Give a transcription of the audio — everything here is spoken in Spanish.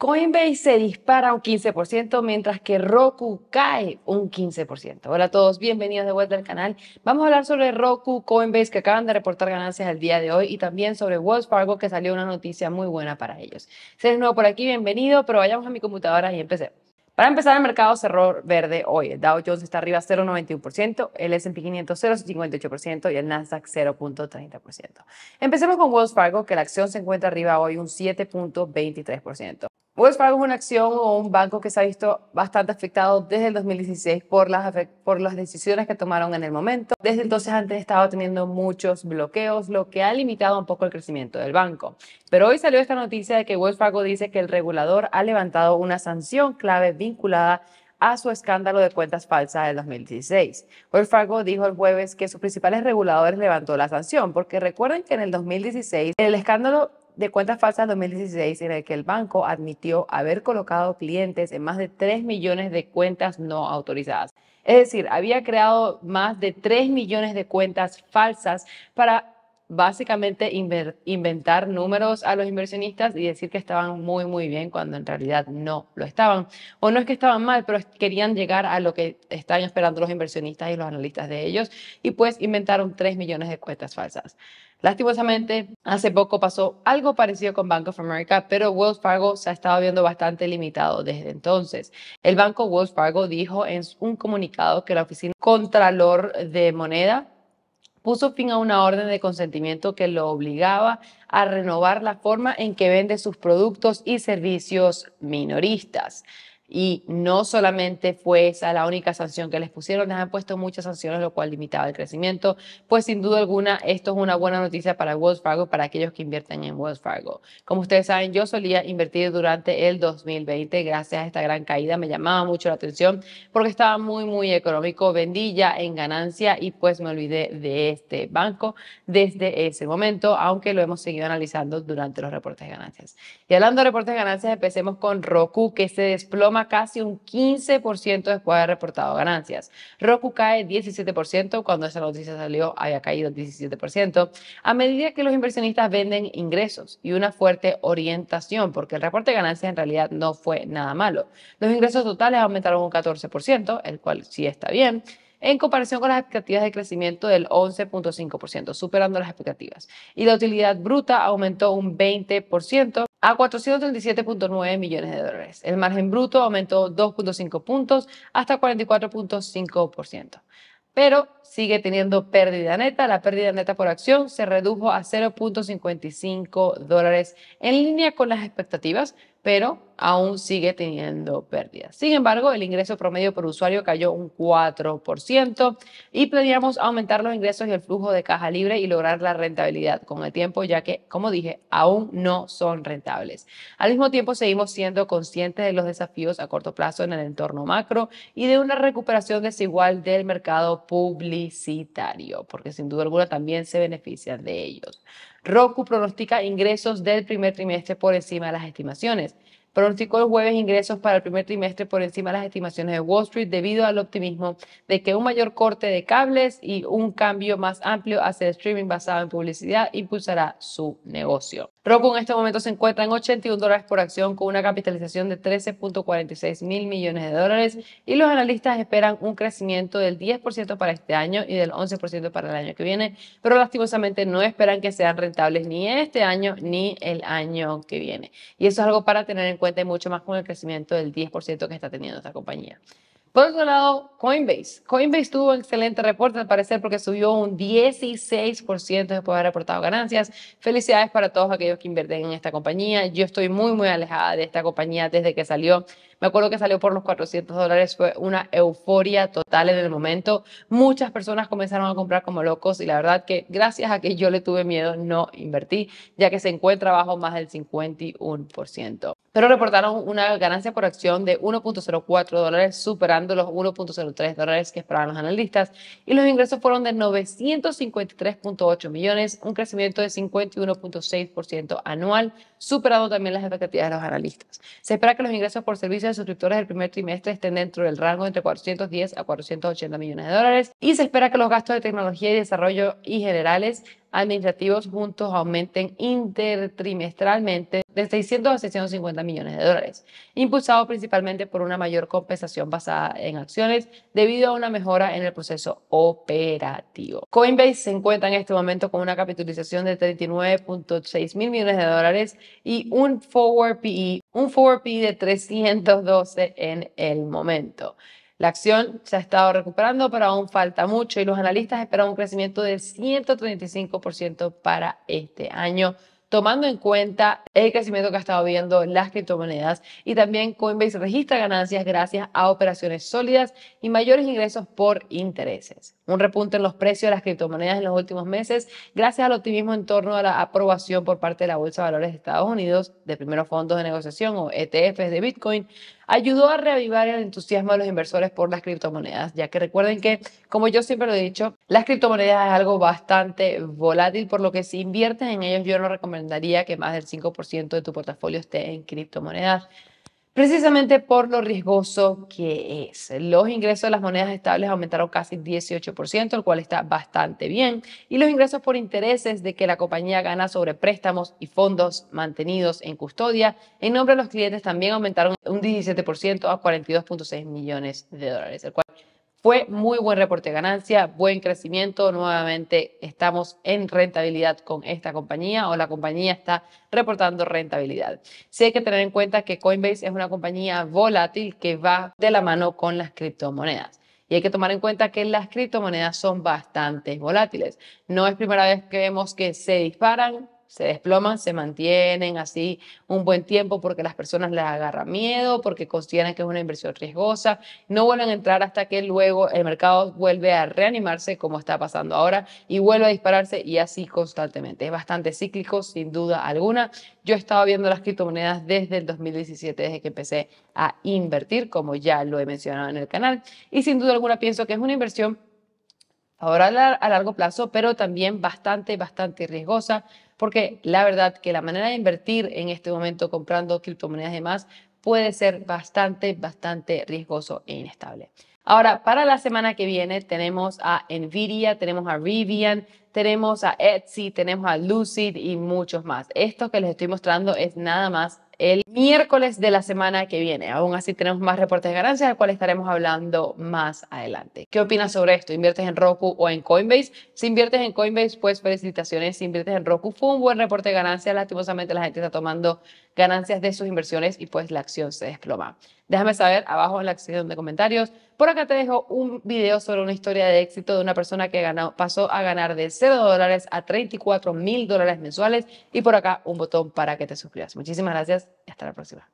Coinbase se dispara un 15%, mientras que Roku cae un 15%. Hola a todos, bienvenidos de vuelta al canal. Vamos a hablar sobre Roku, Coinbase, que acaban de reportar ganancias el día de hoy, y también sobre Wells Fargo, que salió una noticia muy buena para ellos. Si eres nuevo por aquí, bienvenido, pero vayamos a mi computadora y empecemos. Para empezar, el mercado cerró verde hoy. El Dow Jones está arriba 0,91%, el S&P 500 0,58% y el Nasdaq 0,30%. Empecemos con Wells Fargo, que la acción se encuentra arriba hoy un 7,23%. Wells Fargo es una acción o un banco que se ha visto bastante afectado desde el 2016 por las, por las decisiones que tomaron en el momento. Desde entonces antes estado teniendo muchos bloqueos, lo que ha limitado un poco el crecimiento del banco. Pero hoy salió esta noticia de que Wells Fargo dice que el regulador ha levantado una sanción clave vinculada a su escándalo de cuentas falsas del 2016. Wells Fargo dijo el jueves que sus principales reguladores levantó la sanción, porque recuerden que en el 2016 el escándalo de cuentas falsas 2016 en el que el banco admitió haber colocado clientes en más de 3 millones de cuentas no autorizadas. Es decir, había creado más de 3 millones de cuentas falsas para básicamente inventar números a los inversionistas y decir que estaban muy, muy bien cuando en realidad no lo estaban. O no es que estaban mal, pero querían llegar a lo que estaban esperando los inversionistas y los analistas de ellos y pues inventaron 3 millones de cuentas falsas. Lastimosamente, hace poco pasó algo parecido con Bank of America, pero Wells Fargo se ha estado viendo bastante limitado desde entonces. El banco Wells Fargo dijo en un comunicado que la oficina Contralor de Moneda puso fin a una orden de consentimiento que lo obligaba a renovar la forma en que vende sus productos y servicios minoristas. Y no solamente fue esa la única sanción que les pusieron, les han puesto muchas sanciones, lo cual limitaba el crecimiento. Pues sin duda alguna, esto es una buena noticia para Wells Fargo, para aquellos que invierten en Wells Fargo. Como ustedes saben, yo solía invertir durante el 2020, gracias a esta gran caída, me llamaba mucho la atención porque estaba muy, muy económico. Vendí ya en ganancia y pues me olvidé de este banco desde ese momento, aunque lo hemos seguido analizando durante los reportes de ganancias. Y hablando de reportes de ganancias, empecemos con Roku, que se desploma casi un 15% después de haber reportado ganancias. Roku cae 17% cuando esa noticia salió, había caído 17%, a medida que los inversionistas venden ingresos y una fuerte orientación, porque el reporte de ganancias en realidad no fue nada malo. Los ingresos totales aumentaron un 14%, el cual sí está bien en comparación con las expectativas de crecimiento del 11.5%, superando las expectativas. Y la utilidad bruta aumentó un 20% a 437.9 millones de dólares. El margen bruto aumentó 2.5 puntos hasta 44.5%, pero sigue teniendo pérdida neta. La pérdida neta por acción se redujo a 0.55 dólares en línea con las expectativas, pero aún sigue teniendo pérdidas. Sin embargo, el ingreso promedio por usuario cayó un 4% y planeamos aumentar los ingresos y el flujo de caja libre y lograr la rentabilidad con el tiempo, ya que, como dije, aún no son rentables. Al mismo tiempo, seguimos siendo conscientes de los desafíos a corto plazo en el entorno macro y de una recuperación desigual del mercado publicitario, porque sin duda alguna también se benefician de ellos. Roku pronostica ingresos del primer trimestre por encima de las estimaciones. Pronosticó el jueves ingresos para el primer trimestre por encima de las estimaciones de Wall Street debido al optimismo de que un mayor corte de cables y un cambio más amplio hacia el streaming basado en publicidad impulsará su negocio. Roku en este momento se encuentra en 81 dólares por acción con una capitalización de 13.46 mil millones de dólares y los analistas esperan un crecimiento del 10% para este año y del 11% para el año que viene, pero lastimosamente no esperan que sean rentables ni este año ni el año que viene. Y eso es algo para tener en cuenta mucho más con el crecimiento del 10% que está teniendo esta compañía. Por otro lado, Coinbase. Coinbase tuvo un excelente reporte, al parecer, porque subió un 16% después de haber aportado ganancias. Felicidades para todos aquellos que invierten en esta compañía. Yo estoy muy, muy alejada de esta compañía desde que salió. Me acuerdo que salió por los 400 dólares, fue una euforia total en el momento. Muchas personas comenzaron a comprar como locos y la verdad que gracias a que yo le tuve miedo no invertí, ya que se encuentra bajo más del 51% pero reportaron una ganancia por acción de 1.04 dólares, superando los 1.03 dólares que esperaban los analistas, y los ingresos fueron de 953.8 millones, un crecimiento de 51.6% anual, superando también las expectativas de los analistas. Se espera que los ingresos por servicios de suscriptores del primer trimestre estén dentro del rango entre 410 a 480 millones de dólares, y se espera que los gastos de tecnología y desarrollo y generales administrativos juntos aumenten intertrimestralmente de 600 a 650 millones de dólares, impulsado principalmente por una mayor compensación basada en acciones debido a una mejora en el proceso operativo. Coinbase se encuentra en este momento con una capitalización de 39.6 mil millones de dólares y un forward PE, un e de 312 en el momento. La acción se ha estado recuperando, pero aún falta mucho y los analistas esperan un crecimiento del 135% para este año tomando en cuenta el crecimiento que ha estado viendo las criptomonedas y también Coinbase registra ganancias gracias a operaciones sólidas y mayores ingresos por intereses un repunte en los precios de las criptomonedas en los últimos meses, gracias al optimismo en torno a la aprobación por parte de la Bolsa de Valores de Estados Unidos de primeros fondos de negociación o ETFs de Bitcoin, ayudó a reavivar el entusiasmo de los inversores por las criptomonedas, ya que recuerden que, como yo siempre lo he dicho, las criptomonedas es algo bastante volátil, por lo que si inviertes en ellos, yo no recomendaría que más del 5% de tu portafolio esté en criptomonedas precisamente por lo riesgoso que es. Los ingresos de las monedas estables aumentaron casi 18%, el cual está bastante bien, y los ingresos por intereses de que la compañía gana sobre préstamos y fondos mantenidos en custodia en nombre de los clientes también aumentaron un 17% a 42.6 millones de dólares, el cual fue muy buen reporte de ganancia, buen crecimiento. Nuevamente estamos en rentabilidad con esta compañía o la compañía está reportando rentabilidad. Sí hay que tener en cuenta que Coinbase es una compañía volátil que va de la mano con las criptomonedas. Y hay que tomar en cuenta que las criptomonedas son bastante volátiles. No es primera vez que vemos que se disparan, se desploman, se mantienen así un buen tiempo porque las personas les agarran miedo, porque consideran que es una inversión riesgosa, no vuelven a entrar hasta que luego el mercado vuelve a reanimarse como está pasando ahora y vuelve a dispararse y así constantemente. Es bastante cíclico, sin duda alguna. Yo he estado viendo las criptomonedas desde el 2017, desde que empecé a invertir, como ya lo he mencionado en el canal, y sin duda alguna pienso que es una inversión ahora a largo plazo, pero también bastante, bastante riesgosa porque la verdad que la manera de invertir en este momento comprando criptomonedas y demás puede ser bastante, bastante riesgoso e inestable. Ahora, para la semana que viene tenemos a Nvidia, tenemos a Rivian, tenemos a Etsy, tenemos a Lucid y muchos más. Esto que les estoy mostrando es nada más el miércoles de la semana que viene. Aún así tenemos más reportes de ganancias, al cual estaremos hablando más adelante. ¿Qué opinas sobre esto? ¿Inviertes en Roku o en Coinbase? Si inviertes en Coinbase, pues felicitaciones. Si inviertes en Roku, fue un buen reporte de ganancias. Lastimosamente la gente está tomando ganancias de sus inversiones y pues la acción se desploma. Déjame saber abajo en la sección de comentarios. Por acá te dejo un video sobre una historia de éxito de una persona que pasó a ganar de dólares a 34 mil dólares mensuales y por acá un botón para que te suscribas. Muchísimas gracias y hasta la próxima.